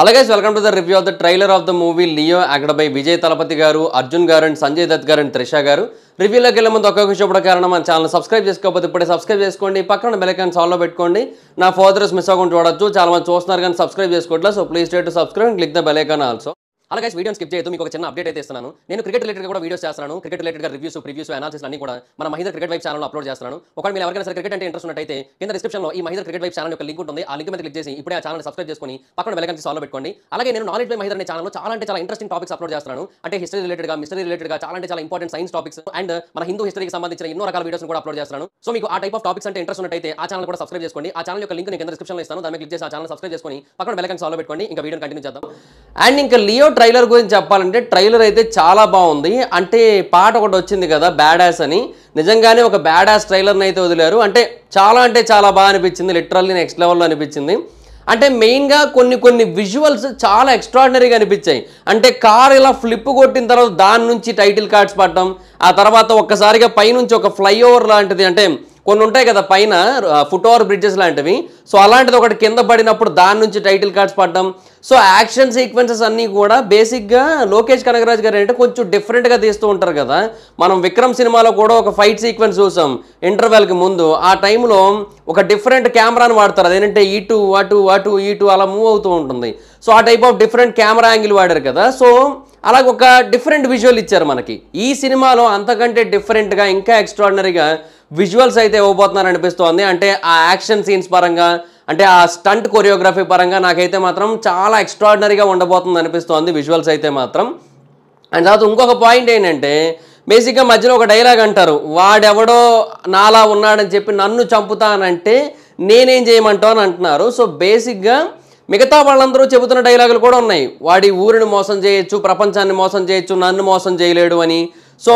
అలాగే welcome to the review of the trailer of the movie Leo అక్కడ by Vijay Thalapathy garu Arjun గారు and Sanjay Dutt గారు and Trisha గారు రివ్యూలోకి వెళ్ళే ముందు ఒక్కొక్క చూపడం కారణం మన ఛానల్ సబ్స్క్రైబ్ చేసుకోకపోతే ఇప్పుడే సబ్స్క్రైబ్ చేసుకోండి పక్కన బెలైకాన్ సాల్లో పెట్టుకోండి నా ఫాదర్స్ మిస్ అవ్వకుండా చూడొచ్చు చాలా మంది చూస్తున్నారు కానీ సబ్స్క్రైబ్ చేసుకోవట్లేదు సో ప్లీజ్ డేట్ subscribe and click the bell icon also అలాగే వీడియోని స్కిప్ చేయదు మీకు ఒక చిన్న అప్డేట్ అయితే ఇస్తున్నాను నేను క్రికెట్ రిలేటెడ్ కూడా వీడియోస్ చేస్తున్నాను cricket related reviews previews analysis అన్ని కూడా మన మహిళ క్రికెట్ వైబ్ ఛానల్లో అప్లోడ్ చేస్తున్నాను ఒకవేళ మీరు ఎవరికైనా సరే క్రికెట్ అంటే ఇంట్రెస్ట్ ఉన్నట్టయితే కింద డిస్క్రిప్షన్లో ఈ మహిళ క్రికెట్ వైబ్ ఛానల్ యొక్క లింక్ ఉంటుంది ఆ లింక్ మీద క్లిక్ చేసి ఇప్పుడే ఆ ఛానల్ సబ్స్క్రైబ్ చేసుకుని పక్కన వెలకన్సి సాల్వ్ పెట్టుకోండి అలాగే నేను నాలెడ్జ్ బై మహిళ ఛానల్లో చాలా అంటే చాలా ఇంట్రెస్టింగ్ టాపిక్స్ అప్లోడ్ చేస్తున్నాను అంటే హిస్టరీ రిలేటెడ్గా మిస్టరీ రిలేటెడ్గా చాలా అంటే చాలా ఇంపార్టెంట్ సైన్స్ టాపిక్స్ అండ్ మన హిందూ హిస్టరీకి సంబంధించిన ఎన్నో రకాల వీడియోస్ కూడా అప్లోడ్ చేస్తున్నాను సో మీకు ఆ టైప్ ఆఫ్ టాపిక్స్ అంటే ఇంట్రెస్ట్ ఉన్నట్టయితే ఆ ఛానల్ కూడా సబ్స్క్రైబ్ చేసుకోండి ఆ ఛానల్ యొక్క లింక్ నేను కింద డిస్క్రిప్షన్లో ఇస్తాను దాన్ని క్లిక్ చేసి ఆ ఛానల్ సబ్స్క్రైబ్ చేసుకుని పక్కన వెలకన్సి సాల్వ్ పెట్టుకోండి ఇంకా వీడియో కంటిన్యూ చేద్దాం అండ్ ఇంకా లియో ట్రైలర్ గురించి చెప్పాలంటే ట్రైలర్ అయితే చాలా బాగుంది అంటే పాట ఒకటి వచ్చింది కదా బ్యాడ్ యాస్ అని నిజంగానే ఒక బ్యాడ్ యాస్ ట్రైలర్ని అయితే వదిలారు అంటే చాలా అంటే చాలా బాగా అనిపించింది లిటరల్లీ నెక్స్ట్ లెవెల్లో అనిపించింది అంటే మెయిన్గా కొన్ని కొన్ని విజువల్స్ చాలా ఎక్స్ట్రాడినరీగా అనిపించాయి అంటే కార్ ఇలా ఫ్లిప్ కొట్టిన తర్వాత దాని నుంచి టైటిల్ కార్డ్స్ పడటం ఆ తర్వాత ఒక్కసారిగా పైనుంచి ఒక ఫ్లైఓవర్ లాంటిది అంటే కొన్ని ఉంటాయి కదా పైన ఫుట్ ఓవర్ బ్రిడ్జెస్ లాంటివి సో అలాంటిది ఒకటి కింద పడినప్పుడు దాని నుంచి టైటిల్ కార్డ్స్ పడడం సో యాక్షన్ సీక్వెన్సెస్ అన్నీ కూడా బేసిక్గా లోకేష్ కనకరాజ్ గారు అంటే కొంచెం డిఫరెంట్గా తీస్తూ ఉంటారు కదా మనం విక్రమ్ సినిమాలో కూడా ఒక ఫైట్ సీక్వెన్స్ చూసాం ఇంటర్వెల్కి ముందు ఆ టైంలో ఒక డిఫరెంట్ కెమెరాని వాడతారు అదేంటంటే ఇటు అటు అటు ఇటు అలా మూవ్ అవుతూ ఉంటుంది సో ఆ type of different camera angle వాడారు కదా సో అలాగే ఒక డిఫరెంట్ విజువల్ ఇచ్చారు మనకి ఈ సినిమాలో అంతకంటే డిఫరెంట్గా ఇంకా ఎక్స్ట్రాడినరీగా విజువల్స్ అయితే ఇవ్వబోతున్నారు అనిపిస్తోంది అంటే ఆ యాక్షన్ సీన్స్ పరంగా అంటే ఆ స్టంట్ కొరియోగ్రఫీ పరంగా నాకైతే మాత్రం చాలా ఎక్స్ట్రాడినరీగా ఉండబోతుంది అనిపిస్తోంది విజువల్స్ అయితే మాత్రం అండ్ తర్వాత ఇంకొక పాయింట్ ఏంటంటే బేసిక్గా మధ్యలో ఒక డైలాగ్ అంటారు వాడెవడో నాలా ఉన్నాడని చెప్పి నన్ను చంపుతానంటే నేనేం చేయమంటావు అని అంటున్నారు సో బేసిక్గా మిగతా వాళ్ళందరూ చెబుతున్న డైలాగులు కూడా ఉన్నాయి వాడి ఊరిని మోసం చేయొచ్చు ప్రపంచాన్ని మోసం చేయొచ్చు నన్ను మోసం చేయలేడు అని సో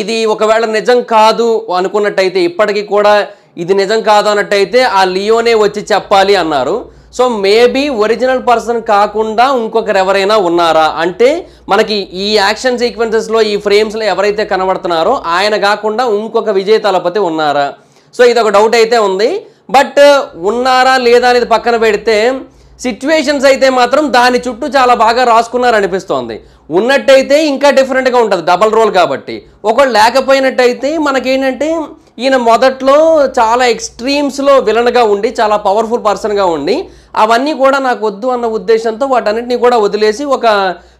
ఇది ఒకవేళ నిజం కాదు అనుకున్నట్టయితే ఇప్పటికీ కూడా ఇది నిజం కాదు అన్నట్టయితే ఆ లియోనే వచ్చి చెప్పాలి అన్నారు సో మేబీ ఒరిజినల్ పర్సన్ కాకుండా ఇంకొకరు ఎవరైనా ఉన్నారా అంటే మనకి ఈ యాక్షన్ సీక్వెన్సెస్లో ఈ ఫ్రేమ్స్లో ఎవరైతే కనబడుతున్నారో ఆయన కాకుండా ఇంకొక విజయ తలపతి ఉన్నారా సో ఇది ఒక డౌట్ అయితే ఉంది బట్ ఉన్నారా లేదా అనేది పక్కన పెడితే సిచ్యువేషన్స్ అయితే మాత్రం దాని చుట్టూ చాలా బాగా రాసుకున్నారు అనిపిస్తోంది ఉన్నట్టయితే ఇంకా డిఫరెంట్గా ఉంటుంది డబల్ రోల్ కాబట్టి ఒకళ్ళు లేకపోయినట్టయితే మనకేంటంటే ఈయన మొదట్లో చాలా ఎక్స్ట్రీమ్స్లో విలన్గా ఉండి చాలా పవర్ఫుల్ పర్సన్గా ఉండి అవన్నీ కూడా నాకు వద్దు అన్న ఉద్దేశంతో వాటన్నిటిని కూడా వదిలేసి ఒక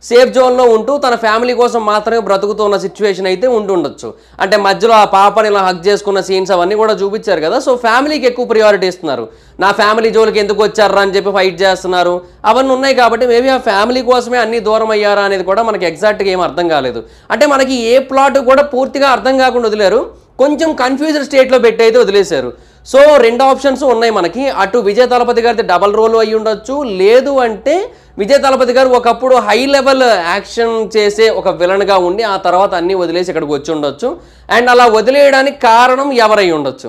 సేఫ్ జోన్లో ఉంటూ తన ఫ్యామిలీ కోసం మాత్రమే బ్రతుకుతున్న సిచ్యువేషన్ అయితే ఉండుండొచ్చు అంటే మధ్యలో ఆ పాపని ఇలా హక్ చేసుకున్న సీన్స్ అవన్నీ కూడా చూపించారు కదా సో ఫ్యామిలీకి ఎక్కువ ప్రియారిటీ ఇస్తున్నారు నా ఫ్యామిలీ జోన్కి ఎందుకు వచ్చారా అని చెప్పి ఫైట్ చేస్తున్నారు అవన్నీ ఉన్నాయి కాబట్టి మేబీ ఆ ఫ్యామిలీ కోసమే అన్ని దూరం అయ్యారా అనేది కూడా మనకి ఎగ్జాక్ట్గా ఏం అర్థం కాలేదు అంటే మనకి ఏ ప్లాట్ కూడా పూర్తిగా అర్థం కాకుండా వదిలేరు కొంచెం కన్ఫ్యూజన్ స్టేట్లో పెట్టి అయితే వదిలేశారు సో రెండు ఆప్షన్స్ ఉన్నాయి మనకి అటు విజయ తలపతి గారిది డబల్ రోల్ అయి ఉండొచ్చు లేదు అంటే విజయ తలపతి గారు ఒకప్పుడు హై లెవెల్ యాక్షన్ చేసే ఒక విలన్గా ఉండి ఆ తర్వాత అన్నీ వదిలేసి ఇక్కడికి వచ్చి ఉండొచ్చు అండ్ అలా వదిలేయడానికి కారణం ఎవరై ఉండొచ్చు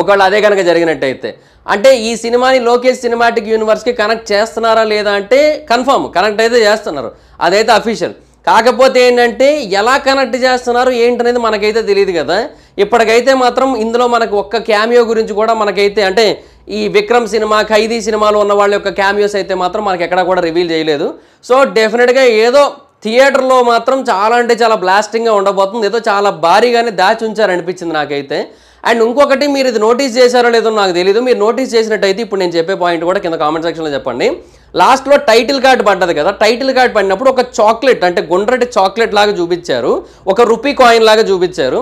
ఒకవేళ అదే కనుక జరిగినట్టయితే అంటే ఈ సినిమాని లోకేష్ సినిమాటిక్ యూనివర్స్కి కనెక్ట్ చేస్తున్నారా లేదా అంటే కన్ఫర్మ్ కనెక్ట్ అయితే చేస్తున్నారు అదైతే అఫీషియల్ కాకపోతే ఏంటంటే ఎలా కనెక్ట్ చేస్తున్నారు ఏంటనేది మనకైతే తెలియదు కదా ఇప్పటికైతే మాత్రం ఇందులో మనకు ఒక్క క్యామియో గురించి కూడా మనకైతే అంటే ఈ విక్రమ్ సినిమా ఖైదీ సినిమాలు ఉన్న వాళ్ళ యొక్క క్యామియోస్ అయితే మాత్రం మనకి ఎక్కడా కూడా రివీల్ చేయలేదు సో డెఫినెట్గా ఏదో థియేటర్లో మాత్రం చాలా అంటే చాలా బ్లాస్టింగ్గా ఉండబోతుంది ఏదో చాలా భారీగానే దాచి ఉంచారనిపించింది నాకైతే అండ్ ఇంకొకటి మీరు ఇది నోటీస్ చేశారో లేదో నాకు తెలియదు మీరు నోటీస్ చేసినట్టయితే ఇప్పుడు నేను చెప్పే పాయింట్ కూడా కింద కామెంట్ సెక్షన్లో చెప్పండి లాస్ట్లో టైటిల్ కార్డ్ పడ్డది కదా టైటిల్ కార్డ్ పడినప్పుడు ఒక చాక్లెట్ అంటే గుండ్రటి చాక్లెట్ లాగా చూపించారు ఒక రూపీ కాయిన్ లాగా చూపించారు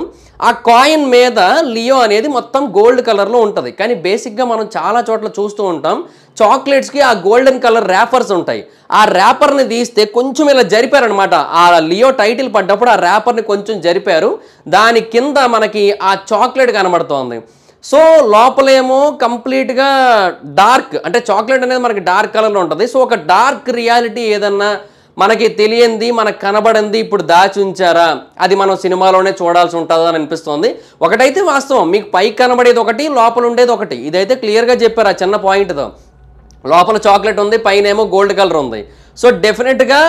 ఆ కాయిన్ మీద లియో అనేది మొత్తం గోల్డ్ కలర్లో ఉంటుంది కానీ బేసిక్గా మనం చాలా చోట్ల చూస్తూ ఉంటాం చాక్లెట్స్కి ఆ గోల్డెన్ కలర్ ర్యాపర్స్ ఉంటాయి ఆ ర్యాపర్ని తీస్తే కొంచెం ఇలా జరిపారనమాట ఆ లియో టైటిల్ పడ్డప్పుడు ఆ ర్యాపర్ని కొంచెం జరిపారు దాని కింద మనకి ఆ చాక్లెట్ కనబడుతోంది సో లోపలేమో కంప్లీట్గా డార్క్ అంటే చాక్లెట్ అనేది మనకి డార్క్ కలర్లో ఉంటుంది సో ఒక డార్క్ రియాలిటీ ఏదన్నా మనకి తెలియంది మనకు కనబడింది ఇప్పుడు దాచి ఉంచారా అది మనం సినిమాలోనే చూడాల్సి ఉంటుందా అని అనిపిస్తుంది ఒకటైతే వాస్తవం మీకు పైకి కనబడేది ఒకటి లోపల ఉండేది ఒకటి ఇదైతే క్లియర్గా చెప్పారు ఆ చిన్న పాయింట్తో లోపల చాక్లెట్ ఉంది పైన ఏమో గోల్డ్ కలర్ ఉంది సో డెఫినెట్గా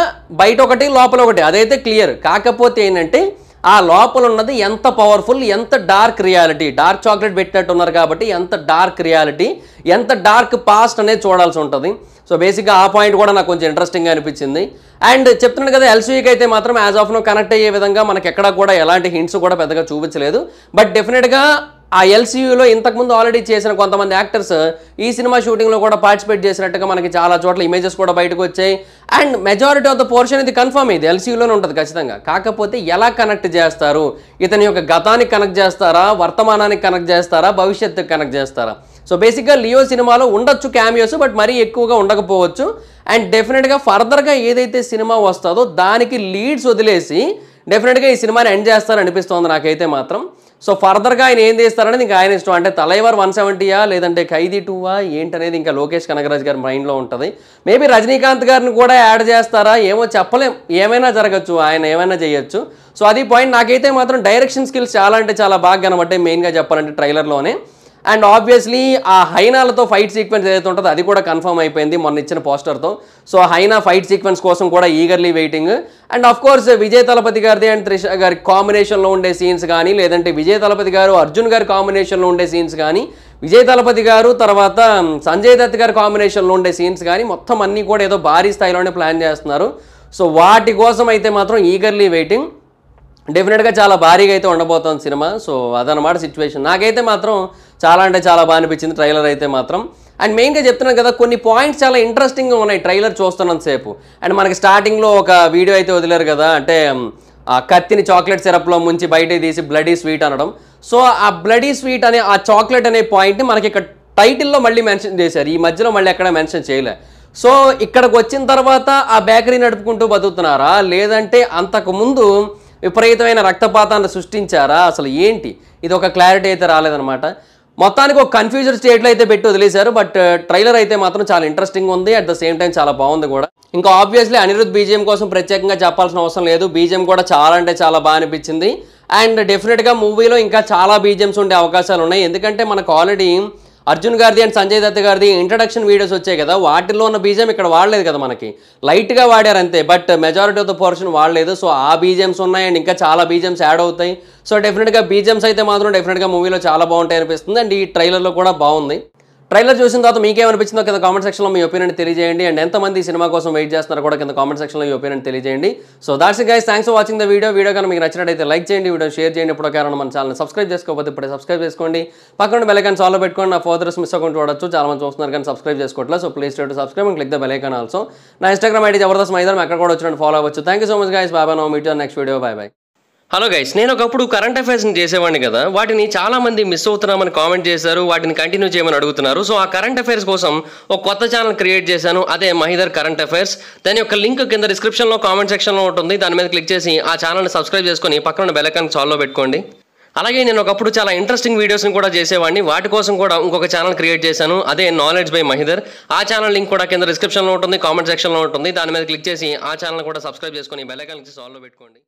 బయట ఒకటి లోపల ఒకటి అదైతే క్లియర్ కాకపోతే ఏంటంటే ఆ లోపల ఉన్నది ఎంత పవర్ఫుల్ ఎంత డార్క్ రియాలిటీ డార్క్ చాక్లెట్ పెట్టినట్టు ఉన్నారు కాబట్టి ఎంత డార్క్ రియాలిటీ ఎంత డార్క్ పాస్ట్ అనేది చూడాల్సి ఉంటుంది సో బేసిక్గా ఆ పాయింట్ కూడా నాకు కొంచెం ఇంట్రెస్టింగ్గా అనిపించింది అండ్ చెప్తున్నాను కదా ఎల్సీఈకి అయితే మాత్రం యాజ్ ఆఫ్ నో కనెక్ట్ అయ్యే విధంగా మనకి ఎక్కడ కూడా ఎలాంటి హింట్స్ కూడా పెద్దగా చూపించలేదు బట్ డెఫినెట్గా ఆ ఎల్సీయూలో ఇంతకుముందు ఆల్రెడీ చేసిన కొంతమంది యాక్టర్స్ ఈ సినిమా షూటింగ్లో కూడా పార్టిసిపేట్ చేసినట్టుగా మనకి చాలా చోట్ల ఇమేజెస్ కూడా బయటకు వచ్చాయి and majority of the portion ఇది కన్ఫర్మ్ ఇది ఎల్సీయూలోనే ఉంటుంది ఖచ్చితంగా కాకపోతే ఎలా కనెక్ట్ చేస్తారు ఇతని యొక్క గతానికి కనెక్ట్ చేస్తారా వర్తమానానికి కనెక్ట్ చేస్తారా భవిష్యత్తుకి కనెక్ట్ చేస్తారా సో బేసిక్గా లియో సినిమాలో ఉండొచ్చు క్యామియోస్ బట్ మరీ ఎక్కువగా ఉండకపోవచ్చు అండ్ డెఫినెట్గా ఫర్దర్గా ఏదైతే సినిమా వస్తుందో దానికి లీడ్స్ వదిలేసి డెఫినెట్గా ఈ సినిమాని ఎండ్ చేస్తారనిపిస్తోంది నాకైతే మాత్రం సో ఫర్దర్గా ఆయన ఏం చేస్తారనేది ఇంకా ఆయన ఇష్టం అంటే తలైవర్ వన్ సెవెంటీయా లేదంటే ఖైదీ టూవా ఏంటనేది ఇంకా లోకేష్ కనగరాజ్ గారి మైండ్లో ఉంటుంది మేబీ రజనీకాంత్ గారిని కూడా యాడ్ చేస్తారా ఏమో చెప్పలేం ఏమైనా జరగచ్చు ఆయన ఏమైనా చేయొచ్చు సో అది పాయింట్ నాకైతే మాత్రం డైరెక్షన్ స్కిల్స్ చాలా అంటే చాలా బాగా కనబట్టే మెయిన్గా చెప్పాలంటే ట్రైలర్లోనే అండ్ ఆబ్వియస్లీ ఆ హైనాలతో ఫైట్ సీక్వెన్స్ ఏదైతే ఉంటుందో అది కూడా కన్ఫర్మ్ అయిపోయింది మొన్న ఇచ్చిన పోస్టర్తో సో హైనా ఫైట్ సీక్వెన్స్ కోసం కూడా eagerly waiting and of course Vijay Thalapathy గారిది అండ్ త్రిష గారి కాంబినేషన్లో ఉండే సీన్స్ కానీ లేదంటే విజయ్ తలపతి గారు అర్జున్ గారి కాంబినేషన్లో ఉండే సీన్స్ కానీ విజయ్ తలపతి గారు తర్వాత సంజయ్ దత్ గారి కాంబినేషన్లో ఉండే సీన్స్ కానీ మొత్తం అన్నీ కూడా ఏదో భారీ స్థాయిలోనే ప్లాన్ చేస్తున్నారు సో వాటి కోసం అయితే మాత్రం ఈగర్లీ వెయిటింగ్ డెఫినెట్గా చాలా భారీగా అయితే ఉండబోతోంది సినిమా సో అదనమాట సిచ్యువేషన్ నాకైతే మాత్రం చాలా అంటే చాలా బాగా అనిపించింది ట్రైలర్ అయితే మాత్రం అండ్ మెయిన్గా చెప్తున్నాను కదా కొన్ని పాయింట్స్ చాలా ఇంట్రెస్టింగ్గా ఉన్నాయి ట్రైలర్ చూస్తున్నంతసేపు అండ్ మనకి స్టార్టింగ్లో ఒక వీడియో అయితే వదిలేరు కదా అంటే ఆ కత్తిని చాక్లెట్ సిరప్లో ముంచి బయటకి తీసి బ్లడీ స్వీట్ అనడం సో ఆ బ్లడీ స్వీట్ అనే ఆ చాక్లెట్ అనే పాయింట్ని మనకి ఇక్కడ టైటిల్లో మళ్ళీ మెన్షన్ చేశారు ఈ మధ్యలో మళ్ళీ ఎక్కడ మెన్షన్ చేయలే సో ఇక్కడికి వచ్చిన తర్వాత ఆ బేకరీ నడుపుకుంటూ బతుకుతున్నారా లేదంటే అంతకుముందు విపరీతమైన రక్తపాతాన్ని సృష్టించారా అసలు ఏంటి ఇది ఒక క్లారిటీ అయితే రాలేదనమాట మొత్తానికి ఒక కన్ఫ్యూజర్ స్టేట్లో అయితే పెట్టి వదిలేశారు బట్ ట్రైలర్ uh, అయితే మాత్రం చాలా ఇంట్రెస్టింగ్ ఉంది అట్ ద సేమ్ టైం చాలా బాగుంది కూడా ఇంకా ఆబ్వియస్లీ అనిరుద్ధ్ బీజిఎం కోసం ప్రత్యేకంగా చెప్పాల్సిన అవసరం లేదు బీజిఎం కూడా చాలా అంటే చాలా బాగా అనిపించింది అండ్ డెఫినెట్గా మూవీలో ఇంకా చాలా బీజిఎంస్ ఉండే అవకాశాలు ఉన్నాయి ఎందుకంటే మనకు ఆల్రెడీ అర్జున్ గారిది అండ్ సంజయ్ దత్ గారిది ఇంట్రడక్షన్ వీడియోస్ వచ్చాయి కదా వాటిలో ఉన్న బీజం ఇక్కడ వాడలేదు కదా మనకి లైట్గా వాడారు అంతే but majority of the portion వాడలేదు సో ఆ బీజమ్స్ ఉన్నాయి అండ్ ఇంకా చాలా బీజమ్స్ యాడ్ అవుతాయి సో డెఫినెట్గా బీజమ్స్ అయితే మాత్రం డెఫినెట్గా మూవీలో చాలా బాగుంటాయి అనిపిస్తుంది అండ్ ఈ ట్రైలర్లో కూడా బాగుంది ట్రైలర్ చూసిన తర్వాత మీకేమనిపించిందో కింద కామెంట్ సెక్షన్లో మీ ఒపీనియన్ తెలియజేయండి అండ్ ఎంతమంది సినిమా కోసం వెయిట్ చేస్తున్నారు కూడా కింద కామెంట్ సెక్షన్లో మీ ఒపీనియన్ తెలియజేయండి so that's guys thanks for watching the video video కానీ మీకు నచ్చినట్టయితే లైక్ చేయండి వీడియో షేర్ చేయండి ఇప్పుడు కారణం మన ఛానల్ సబ్స్క్రైబ్ చేసుకోకపోతే ఇప్పుడే సబ్స్క్రైబ్ చేసుకోండి పక్కన బెలైకాన్ సాల్వ్ పెట్టుకోండి నా ఫోదర్స్ మిస్ అకౌంట్ చూడొచ్చు చాలా మంది చూస్తున్నారు కానీ సబ్స్క్రైబ్ చేసుకోవట్లేదు so please to subscribe and click the bell icon also నా ఇన్స్టాగ్రామ్ ఐడి జబర్దస్త్ మైదాన్ అక్కడ కూడా వచ్చినట్టు ఫాలో అవ్వచ్చు థ్యాంక్ సో మచ్ గైస్ బాబా no meet next video bye bye hello guys నేను ఒకప్పుడు కరెంట్ అఫైర్స్ని చేసేవాడిని కదా వాటిని చాలామంది మిస్ అవుతున్నామని కామెంట్ చేశారు వాటిని కంటిన్యూ చేయమని అడుగుతున్నారు సో ఆ కరెంట్ అఫైర్స్ కోసం ఒక కొత్త ఛానల్ క్రియేట్ చేశాను అదే మహిదర్ కరెంట్ అఫైర్స్ దాని యొక్క లింక్ కింద డిస్క్రిప్షన్లో కామెంట్ సెక్షన్లో ఉంటుంది దాని మీద క్లిక్ చేసి ఆ ఛానల్ని సబ్స్క్రైబ్ చేసుకుని పక్కన బెల్లకాన్ సాల్వ్లో పెట్టుకోండి అలాగే నేను ఒకప్పుడు చాలా ఇంట్రెస్టింగ్ వీడియోస్ని కూడా చేసేవాడిని వాటి కోసం కూడా ఇంకొక ఛానల్ క్రియేట్ చేశాను అదే నాలెడ్జ్ బై మహిదర్ ఆ ఛానల్ లింక్ కూడా కింద డిస్క్రిప్షన్లో ఉంటుంది కామెంట్ సెక్షన్లో ఉంటుంది దాని మీద క్లిక్ చేసి ఆ ఛానల్ కూడా సబ్స్క్రైబ్ చేసుకుని బెల్లకాన్ సాల్వ్లో పెట్టుకోండి